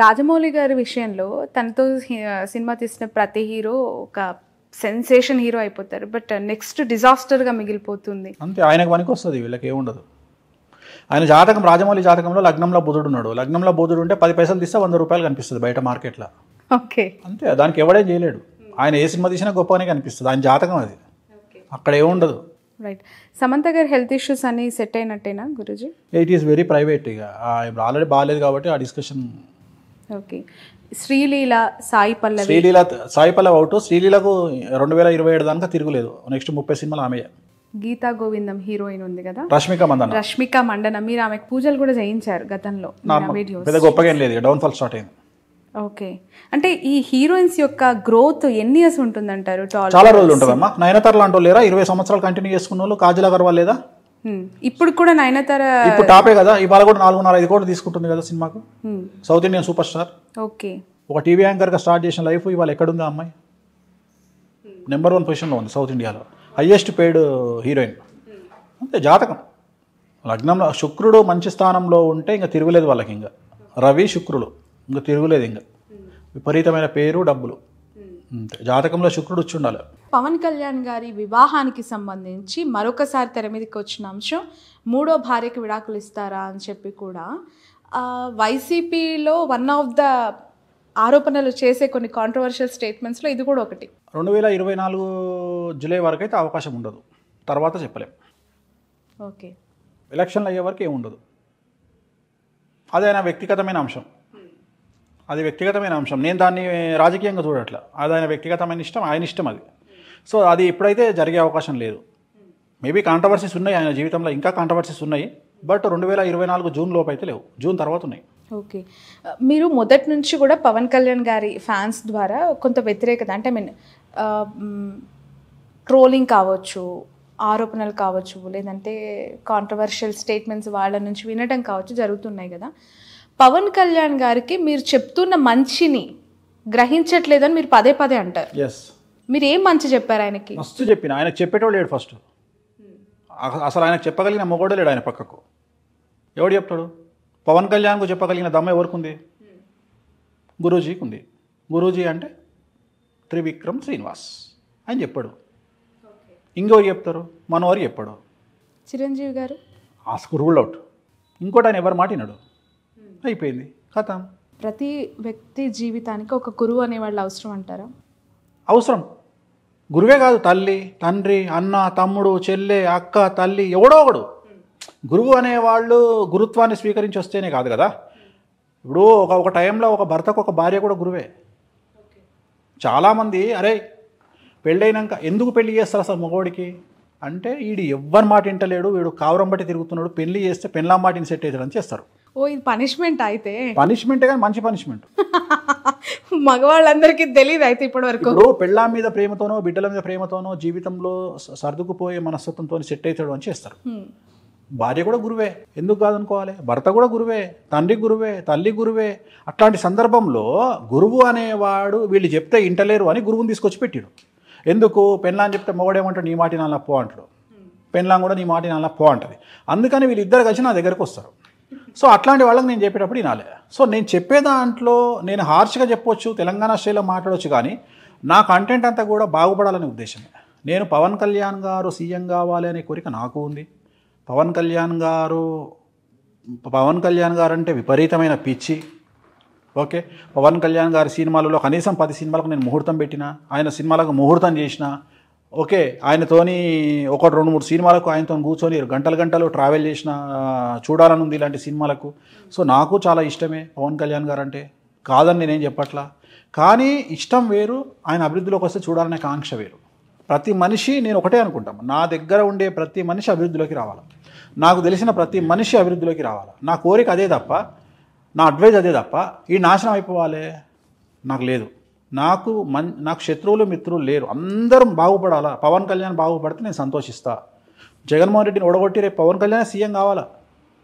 రాజమౌళి గారి విషయంలో తనతో సినిమా తీసిన ప్రతి హీరో ఒక సెన్సేషన్ హీరో అయిపోతారు బట్ నెక్స్ట్ డిజాస్టర్గా మిగిలిపోతుంది అంతే ఆయనకు పనికి వస్తుంది వీళ్ళకి ఏముండదు ఆయన జాతకం రాజమౌళి జాతకంలో లగ్నంలో బుధుడు ఉన్నాడు లగ్నంలో బుధుడు ఉంటే పది పైసలు తీస్తే వంద రూపాయలు కనిపిస్తుంది బయట మార్కెట్లో ఓకే అంతే దానికి ఎవడే చేయలేడు ఆయన ఏ సినిమా తీసినా గొప్పనే కనిపిస్తుంది ఆయన జాతకం అది అక్కడ ఏముండదు రైట్ సమంత గారి హెల్త్ ఇష్యూస్ అని సెట్ అయినట్టేనా Guruji it is very private ఇక ఆల్రెడీ బాగాలేదు కాబట్టి ఆ discussion okay Sreeleela Sai Pallavi Sreeleela Sai out శ్రీలీలకు రెండు వేల ఇరవై ఏడు దాకా తిరుగులేదు నెక్స్ట్ ముప్పై సినిమాలు ఆమె గీతా గోవిందం హీరోయిన్ ఉంది కదా రష్మిక మండన రష్మిక మండన మీరు ఆమెకు పూజలు కూడా చేయించారు గతంలో పెద్ద గొప్పగా ఏం లేదు డౌన్ ఫాల్ స్టార్ట్ అయింది ఓకే అంటే ఈ హీరోయిన్స్ యొక్క గ్రోత్ ఎన్ని ఇయర్స్ ఉంటుందంటారు చాలా రోజులు అమ్మా నయనతార లాంటి లేరా ఇరవై సంవత్సరాలు కంటిన్యూ చేసుకున్న వాళ్ళు కాజల్ అగర్వాల్ లేదా ఇప్పుడు కూడా నయనతార ఇప్పుడు టాపే కదా ఇవాళ కూడా నాలుగు ఐదు కోట్లు తీసుకుంటుంది కదా సినిమాకు south Indian super star okay ఒక టీవీ యాంకర్గా స్టార్ట్ చేసిన లైఫ్ ఇవాళ ఎక్కడుంది అమ్మాయి నెంబర్ వన్ పొజిషన్లో ఉంది సౌత్ ఇండియాలో హయ్యెస్ట్ పేడ్ హీరోయిన్ అంతే జాతకం లగ్నంలో శుక్రుడు మంచి స్థానంలో ఉంటే ఇంకా తిరుగులేదు వాళ్ళకి ఇంకా రవి శుక్రుడు ఇంకా తిరుగులేదు ఇంకా విపరీతమైన పేరు డబ్బులు జాతకంలో శుక్రుడు వచ్చి ఉండాలి పవన్ కళ్యాణ్ గారి వివాహానికి సంబంధించి మరొకసారి తెర మీదకి వచ్చిన అంశం మూడో భార్యకి విడాకులు ఇస్తారా అని చెప్పి కూడా వైసీపీలో వన్ ఆఫ్ ద ఆరోపణలు చేసే కొన్ని కాంట్రవర్షియల్ స్టేట్మెంట్స్లో ఇది కూడా ఒకటి రెండు వేల ఇరవై నాలుగు జూలై వరకు అయితే అవకాశం ఉండదు తర్వాత చెప్పలేం ఓకే ఎలక్షన్లు అయ్యే వరకు ఏముండదు అదే నా వ్యక్తిగతమైన అంశం అది వ్యక్తిగతమైన అంశం నేను దాన్ని రాజకీయంగా చూడట్ల అది ఆయన వ్యక్తిగతమైన ఇష్టం ఆయన ఇష్టం అది సో అది ఎప్పుడైతే జరిగే అవకాశం లేదు మేబీ కాంట్రవర్సీస్ ఉన్నాయి ఆయన జీవితంలో ఇంకా కాంట్రవర్సీస్ ఉన్నాయి బట్ రెండు వేల ఇరవై నాలుగు జూన్ లోపు అయితే లేవు జూన్ తర్వాత ఉన్నాయి ఓకే మీరు మొదటి నుంచి కూడా పవన్ కళ్యాణ్ గారి ఫ్యాన్స్ ద్వారా కొంత వ్యతిరేకత అంటే ఐ మీన్ ట్రోలింగ్ కావచ్చు ఆరోపణలు కావచ్చు లేదంటే కాంట్రవర్షియల్ స్టేట్మెంట్స్ వాళ్ళ నుంచి వినడం కావచ్చు జరుగుతున్నాయి కదా పవన్ కళ్యాణ్ గారికి మీరు చెప్తున్న మంచిని గ్రహించట్లేదని మీరు పదే పదే అంటారు మీరు ఏం మంచి చెప్పారు ఆయనకి మస్తు చెప్పిన ఆయన చెప్పేటోడు లేడు ఫస్ట్ అసలు ఆయనకు చెప్పగలిగిన మొగోడే లేడు ఆయన పక్కకు ఎవడు చెప్తాడు పవన్ కళ్యాణ్కు చెప్పగలిగిన దమ్మ ఎవరికి ఉంది గురూజీకి ఉంది గురూజీ అంటే త్రివిక్రమ్ శ్రీనివాస్ అని చెప్పాడు ఇంకెవరు చెప్తారు మనవారు చెప్పాడు చిరంజీవి గారు ఆస్కు రూల్ అవుట్ ఇంకోటి ఆయన ఎవరు మాటినాడు అయిపోయింది కథ ప్రతి వ్యక్తి జీవితానికి ఒక గురువు అనేవాళ్ళు అవసరం అంటారా అవసరం గురువే కాదు తల్లి తండ్రి అన్న తమ్ముడు చెల్లె అక్క తల్లి ఎవడో ఒకడు గురువు అనేవాళ్ళు గురుత్వాన్ని స్వీకరించి వస్తేనే కాదు కదా ఇప్పుడు ఒక ఒక టైంలో ఒక భర్తకు ఒక భార్య కూడా గురువే చాలామంది అరే పెళ్ళైనాక ఎందుకు పెళ్లి చేస్తారు అసలు మగవాడికి అంటే వీడు ఎవ్వరి మాట వింటలేడు వీడు కావరం బట్టి తిరుగుతున్నాడు పెళ్లి చేస్తే పెళ్ళాం మాటిని సెట్ అని చేస్తారు ఓ ఇది పనిష్మెంట్ అయితే పనిష్మెంట్ కానీ మంచి పనిష్మెంట్ మగవాళ్ళందరికీ తెలియదు అయితే ఇప్పటి వరకు పెళ్ళ మీద ప్రేమతోనో బిడ్డల మీద ప్రేమతోనో జీవితంలో సర్దుకుపోయే మనస్తత్వంతో సెట్ అవుతాడు అని చేస్తారు భార్య కూడా గురువే ఎందుకు కాదనుకోవాలి భర్త కూడా గురువే తండ్రి గురువే తల్లి గురువే అట్లాంటి సందర్భంలో గురువు అనేవాడు వీళ్ళు చెప్తే ఇంటలేరు అని గురువుని తీసుకొచ్చి పెట్టాడు ఎందుకు పెళ్ళాని చెప్తే మొగడేమంటాడు నీ మాటి నాలా పో అంటాడు పెన్లాం కూడా నీ మాటి నాన్న పో అంటది అందుకని వీళ్ళిద్దరు కలిసి నా దగ్గరకు వస్తారు సో అట్లాంటి వాళ్ళకి నేను చెప్పేటప్పుడు వినాలి సో నేను చెప్పే దాంట్లో నేను హార్ష్గా చెప్పొచ్చు తెలంగాణ స్టైల్లో మాట్లాడవచ్చు కానీ నా కంటెంట్ అంతా కూడా బాగుపడాలనే ఉద్దేశమే నేను పవన్ కళ్యాణ్ గారు సీఎం కావాలి అనే కోరిక నాకు ఉంది పవన్ కళ్యాణ్ గారు పవన్ కళ్యాణ్ గారు అంటే విపరీతమైన పిచ్చి ఓకే పవన్ కళ్యాణ్ గారి సినిమాలలో కనీసం పది సినిమాలకు నేను ముహూర్తం పెట్టిన ఆయన సినిమాలకు ముహూర్తం చేసిన ఓకే ఆయనతోని ఒకటి రెండు మూడు సినిమాలకు ఆయనతో కూర్చొని గంటలు గంటలు ట్రావెల్ చేసిన చూడాలని ఉంది ఇలాంటి సినిమాలకు సో నాకు చాలా ఇష్టమే పవన్ కళ్యాణ్ గారు అంటే కాదని నేనేం చెప్పట్లా కానీ ఇష్టం వేరు ఆయన అభివృద్ధిలోకి వస్తే చూడాలనే కాంక్ష వేరు ప్రతి మనిషి నేను ఒకటే అనుకుంటాను నా దగ్గర ఉండే ప్రతి మనిషి అభివృద్ధిలోకి రావాలి నాకు తెలిసిన ప్రతి మనిషి అభివృద్ధిలోకి రావాలి నా కోరిక అదే తప్ప నా అడ్వైజ్ అదే తప్ప ఈ నాశనం అయిపోవాలి నాకు లేదు నాకు మన్ నాకు శత్రువులు మిత్రులు లేరు అందరం బాగుపడాలా పవన్ కళ్యాణ్ బాగుపడితే నేను సంతోషిస్తా జగన్మోహన్ రెడ్డిని ఒడగొట్టి రేపు పవన్ కళ్యాణ్ సీఎం కావాలా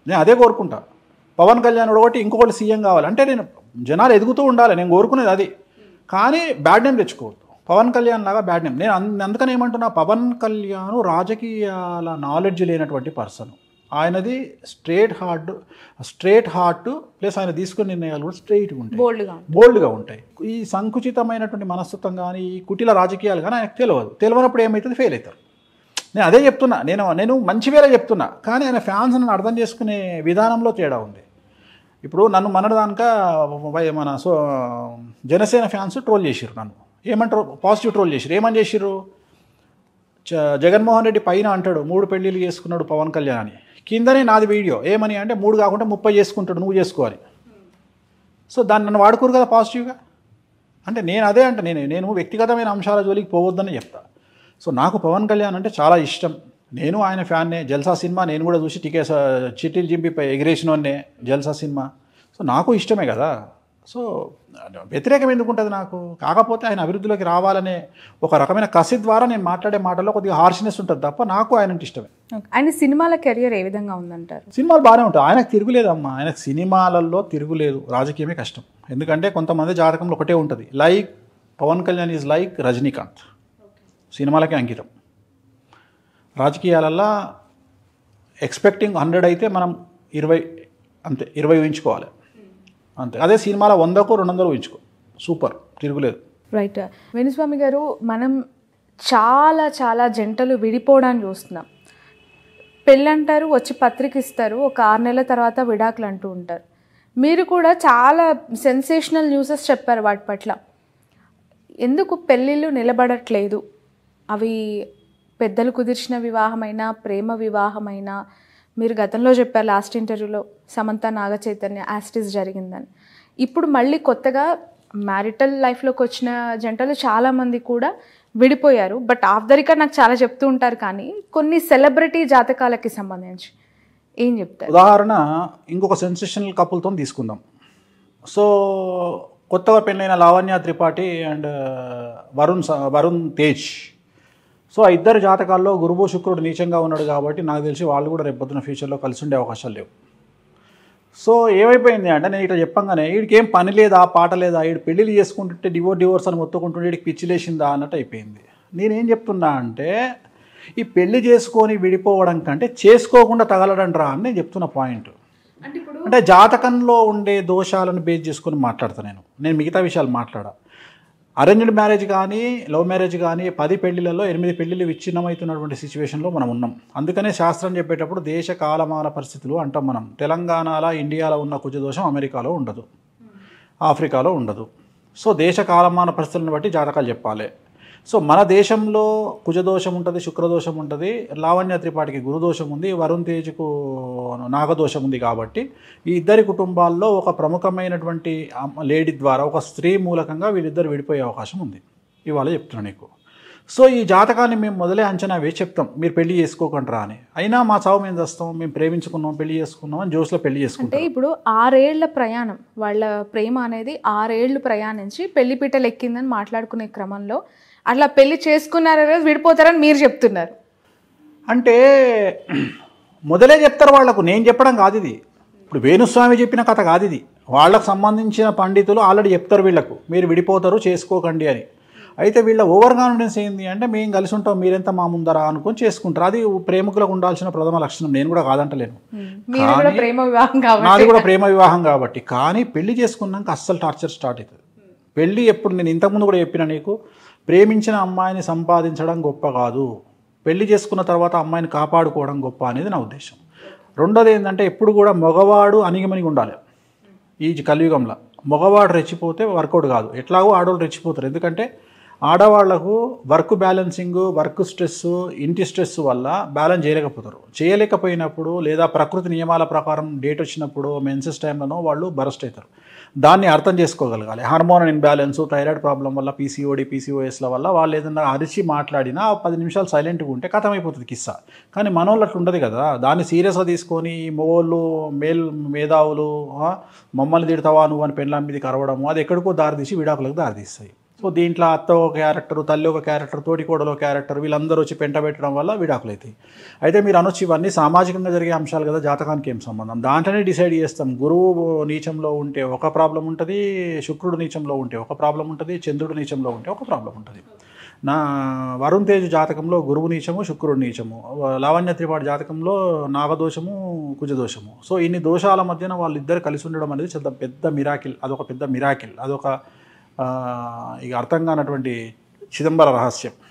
నేను అదే కోరుకుంటా పవన్ కళ్యాణ్ ఒడగొట్టి ఇంకొకటి సీఎం కావాలి అంటే నేను జనాలు ఎదుగుతూ ఉండాలి నేను కోరుకునేది అది కానీ బ్యాడ్ నేమ్ తెచ్చుకోవద్దు పవన్ కళ్యాణ్ లాగా బ్యాడ్ నేమ్ నేను అందుకని ఏమంటున్నా పవన్ కళ్యాణ్ రాజకీయాల నాలెడ్జ్ లేనటువంటి పర్సన్ ఆయనది straight heart straight heart plus ఆయన తీసుకునే నిర్ణయాలు కూడా స్ట్రేట్గా ఉంటాయి బోల్డ్గా బోల్డ్గా ఉంటాయి ఈ సంకుచితమైనటువంటి మనస్తత్వం కానీ ఈ కుటిల రాజకీయాలు కానీ ఆయనకు తెలియదు తెలియనప్పుడు ఏమవుతుంది ఫెయిల్ అవుతారు నేను అదే చెప్తున్నా నేను నేను మంచి వేళ చెప్తున్నా కానీ ఆయన ఫ్యాన్స్ నన్ను అర్థం చేసుకునే విధానంలో తేడా ఉంది ఇప్పుడు నన్ను దానిక మన సో జనసేన ఫ్యాన్స్ ట్రోల్ చేసిరు నన్ను ఏమంటారు పాజిటివ్ ట్రోల్ చేసిరు ఏమని చేసిరు జగన్మోహన్ రెడ్డి పైన అంటాడు మూడు పెళ్ళిళ్ళు చేసుకున్నాడు పవన్ కళ్యాణ్ అని కిందనే నాది వీడియో ఏమని అంటే మూడు కాకుండా ముప్పై చేసుకుంటాడు నువ్వు చేసుకోవాలి సో దాన్ని నన్ను వాడుకోరు కదా పాజిటివ్గా అంటే నేను అదే అంటే నేను నేను వ్యక్తిగతమైన అంశాల జోలికి పోవద్దని చెప్తా సో నాకు పవన్ కళ్యాణ్ అంటే చాలా ఇష్టం నేను ఆయన ఫ్యాన్నే జల్సా సినిమా నేను కూడా చూసి టికెట్ చిట్టీలు చింపి ఎగిరేసిన జల్సా సినిమా సో నాకు ఇష్టమే కదా సో వ్యతిరేకం ఎందుకు ఉంటుంది నాకు కాకపోతే ఆయన అభివృద్ధిలోకి రావాలనే ఒక రకమైన కసి ద్వారా నేను మాట్లాడే మాటల్లో కొద్దిగా హార్ష్నెస్ ఉంటుంది తప్ప నాకు ఆయన ఇష్టమే ఆయన సినిమాల కెరియర్ ఏ విధంగా ఉందంటారు సినిమాలు బాగానే ఉంటాయి ఆయనకు తిరుగులేదమ్మా ఆయన సినిమాలలో తిరుగులేదు రాజకీయమే కష్టం ఎందుకంటే కొంతమంది జాతకంలో ఒకటే ఉంటుంది like Pawan Kalyan is like Rajinikanth సినిమాలకే అంకితం రాజకీయాలల్లో ఎక్స్పెక్టింగ్ హండ్రెడ్ అయితే మనం ఇరవై అంతే ఇరవై ఊహించుకోవాలి అంతే అదే సినిమాలో వందకు రెండు వందలు ఇచ్చుకో సూపర్ తిరుగులేదు రైట్ వేణుస్వామి గారు మనం చాలా చాలా జంటలు విడిపోవడానికి చూస్తున్నాం పెళ్ళంటారు వచ్చి పత్రిక ఇస్తారు ఒక ఆరు నెలల తర్వాత విడాకులు అంటూ ఉంటారు మీరు కూడా చాలా సెన్సేషనల్ న్యూసెస్ చెప్పారు వాటి పట్ల ఎందుకు పెళ్ళిళ్ళు నిలబడట్లేదు అవి పెద్దలు కుదిర్చిన వివాహమైనా ప్రేమ వివాహమైనా మీరు గతంలో చెప్పారు లాస్ట్ ఇంటర్వ్యూలో సమంత నాగ చైతన్య యాస్టిస్ జరిగిందని ఇప్పుడు మళ్ళీ కొత్తగా మ్యారిటల్ లైఫ్లోకి వచ్చిన జంటలు చాలామంది కూడా విడిపోయారు బట్ రికార్డ్ నాకు చాలా చెప్తూ ఉంటారు కానీ కొన్ని సెలబ్రిటీ జాతకాలకి సంబంధించి ఏం చెప్తారు ఉదాహరణ ఇంకొక సెన్సేషనల్ కపుల్తో తీసుకుందాం సో కొత్తగా పెళ్ళైన లావణ్య త్రిపాఠి అండ్ వరుణ్ వరుణ్ తేజ్ సో ఆ ఇద్దరు జాతకాల్లో గురువు శుక్రుడు నీచంగా ఉన్నాడు కాబట్టి నాకు తెలిసి వాళ్ళు కూడా రేపొద్దున ఫ్యూచర్లో కలిసి ఉండే అవకాశాలు లేవు సో ఏమైపోయింది అంటే నేను ఇట్లా చెప్పంగానే వీడికి ఏం పని లేదా పాట లేదా వీడు పెళ్ళిళ్ళు చేసుకుంటుంటే డివోర్ డివోర్స్ అని మొత్తుకుంటుంటే వీడికి పిచ్చిలేసిందా అన్నట్టు అయిపోయింది నేనేం చెప్తున్నా అంటే ఈ పెళ్లి చేసుకొని విడిపోవడం కంటే చేసుకోకుండా తగలడం రా అని నేను చెప్తున్న పాయింట్ అంటే జాతకంలో ఉండే దోషాలను బేస్ చేసుకొని మాట్లాడతాను నేను నేను మిగతా విషయాలు మాట్లాడా అరేంజ్డ్ మ్యారేజ్ కానీ లవ్ మ్యారేజ్ కానీ పది పెళ్లిలలో ఎనిమిది పెళ్లిలు విచ్ఛిన్నమవుతున్నటువంటి సిచ్యువేషన్లో మనం ఉన్నాం అందుకనే శాస్త్రం చెప్పేటప్పుడు దేశ కాలమాల పరిస్థితులు అంటాం మనం తెలంగాణలో ఇండియాలో ఉన్న కుజదోషం అమెరికాలో ఉండదు ఆఫ్రికాలో ఉండదు సో దేశ కాలమాన పరిస్థితులను బట్టి జాతకాలు చెప్పాలి సో మన దేశంలో కుజదోషం ఉంటుంది శుక్రదోషం ఉంటుంది లావణ్య త్రిపాఠికి గురుదోషం ఉంది వరుణ్ తేజ్కు నాగదోషం ఉంది కాబట్టి ఈ ఇద్దరి కుటుంబాల్లో ఒక ప్రముఖమైనటువంటి లేడీ ద్వారా ఒక స్త్రీ మూలకంగా వీళ్ళిద్దరు విడిపోయే అవకాశం ఉంది ఇవాళ చెప్తున్నాను నీకు సో ఈ జాతకాన్ని మేము మొదలే అంచనా వేసి చెప్తాం మీరు పెళ్లి చేసుకోకుండా అని అయినా మా చావు మేము చేస్తాం మేము ప్రేమించుకున్నాం పెళ్లి చేసుకున్నాం అని జోష్లో పెళ్లి చేసుకుంటాం అంటే ఇప్పుడు ఆరేళ్ల ప్రయాణం వాళ్ళ ప్రేమ అనేది ఆరేళ్లు ప్రయాణించి పెళ్లిపీటలు ఎక్కిందని మాట్లాడుకునే క్రమంలో అట్లా పెళ్లి చేసుకున్నారో విడిపోతారని మీరు చెప్తున్నారు అంటే మొదలే చెప్తారు వాళ్లకు నేను చెప్పడం కాదు ఇది ఇప్పుడు వేణుస్వామి చెప్పిన కథ కాదు ఇది వాళ్ళకు సంబంధించిన పండితులు ఆల్రెడీ చెప్తారు వీళ్ళకు మీరు విడిపోతారు చేసుకోకండి అని అయితే వీళ్ళ ఓవర్ కాన్ఫిడెన్స్ ఏంది అంటే మేము కలిసి ఉంటాం మీరెంత మా ముందరా అనుకుని చేసుకుంటారు అది ప్రేమికులకు ఉండాల్సిన ప్రథమ లక్షణం నేను కూడా కాదంటలేను నాది కూడా ప్రేమ వివాహం కాబట్టి కానీ పెళ్లి చేసుకున్నాక అస్సలు టార్చర్ స్టార్ట్ అవుతుంది పెళ్ళి ఎప్పుడు నేను ఇంతకుముందు కూడా చెప్పిన నీకు ప్రేమించిన అమ్మాయిని సంపాదించడం గొప్ప కాదు పెళ్లి చేసుకున్న తర్వాత అమ్మాయిని కాపాడుకోవడం గొప్ప అనేది నా ఉద్దేశం రెండోది ఏంటంటే ఎప్పుడు కూడా మగవాడు అనిగమనిగి ఉండాలి ఈ కలియుగంలో మగవాడు రెచ్చిపోతే వర్కౌట్ కాదు ఎట్లాగో ఆడవాళ్ళు రెచ్చిపోతారు ఎందుకంటే ఆడవాళ్లకు వర్క్ బ్యాలెన్సింగ్ వర్క్ స్ట్రెస్ ఇంటి స్ట్రెస్ వల్ల బ్యాలెన్స్ చేయలేకపోతారు చేయలేకపోయినప్పుడు లేదా ప్రకృతి నియమాల ప్రకారం డేట్ వచ్చినప్పుడు మెన్సెస్ టైంలోనో వాళ్ళు బరస్ట్ అవుతారు దాన్ని అర్థం చేసుకోగలగాలి హార్మోన్ ఇన్బ్యాలెన్స్ థైరాయిడ్ ప్రాబ్లం వల్ల పీసీఓడి పీసీఓఎస్ల వల్ల వాళ్ళు ఏదైనా అరిచి మాట్లాడినా పది నిమిషాలు సైలెంట్గా ఉంటే కథమైపోతుంది కిస్స కానీ మనోళ్ళు అట్లా ఉండదు కదా దాన్ని సీరియస్గా తీసుకొని మొగోళ్ళు మేల్ మేధావులు మమ్మల్ని తిడతావా నువ్వు అని పెళ్ళాం మీదకి అరవడము అది ఎక్కడికో దారి తీసి విడాకులకు దారితీస్తాయి సో దీంట్లో అత్త ఒక క్యారెక్టర్ తల్లి ఒక క్యారెక్టర్ తోటికోడలో క్యారెక్టర్ వీళ్ళందరూ వచ్చి పెంట పెట్టడం వల్ల విడాకులు అవుతాయి అయితే మీరు అనొచ్చు ఇవన్నీ సామాజికంగా జరిగే అంశాలు కదా జాతకానికి ఏం సంబంధం దాంట్లోనే డిసైడ్ చేస్తాం గురువు నీచంలో ఉంటే ఒక ప్రాబ్లం ఉంటుంది శుక్రుడు నీచంలో ఉంటే ఒక ప్రాబ్లం ఉంటుంది చంద్రుడు నీచంలో ఉంటే ఒక ప్రాబ్లం ఉంటుంది నా వరుణ్ తేజ్ జాతకంలో గురువు నీచము శుక్రుడు నీచము లావణ్య త్రిపాఠి జాతకంలో నాగదోషము కుజదోషము సో ఇన్ని దోషాల మధ్యన వాళ్ళిద్దరు కలిసి ఉండడం అనేది పెద్ద మిరాకిల్ అదొక పెద్ద మిరాకిల్ అదొక ఇక అర్థం కానటువంటి చిదంబర రహస్యం